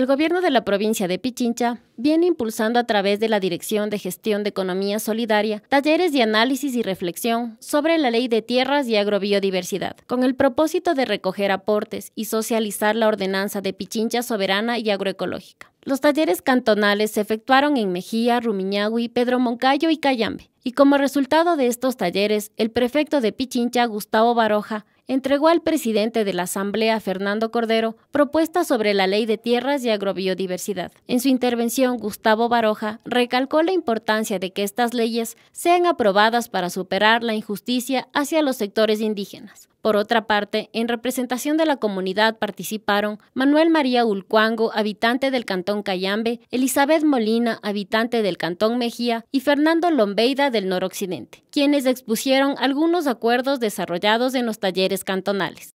El gobierno de la provincia de Pichincha viene impulsando a través de la Dirección de Gestión de Economía Solidaria talleres de análisis y reflexión sobre la ley de tierras y agrobiodiversidad, con el propósito de recoger aportes y socializar la ordenanza de Pichincha soberana y agroecológica. Los talleres cantonales se efectuaron en Mejía, Rumiñahui, Pedro Moncayo y Cayambe. Y como resultado de estos talleres, el prefecto de Pichincha, Gustavo Baroja, entregó al presidente de la Asamblea, Fernando Cordero, propuestas sobre la ley de tierras y agrobiodiversidad. En su intervención, Gustavo Baroja recalcó la importancia de que estas leyes sean aprobadas para superar la injusticia hacia los sectores indígenas. Por otra parte, en representación de la comunidad participaron Manuel María Ulcuango, habitante del Cantón Cayambe, Elizabeth Molina, habitante del Cantón Mejía, y Fernando Lombeida del Noroccidente, quienes expusieron algunos acuerdos desarrollados en los talleres cantonales.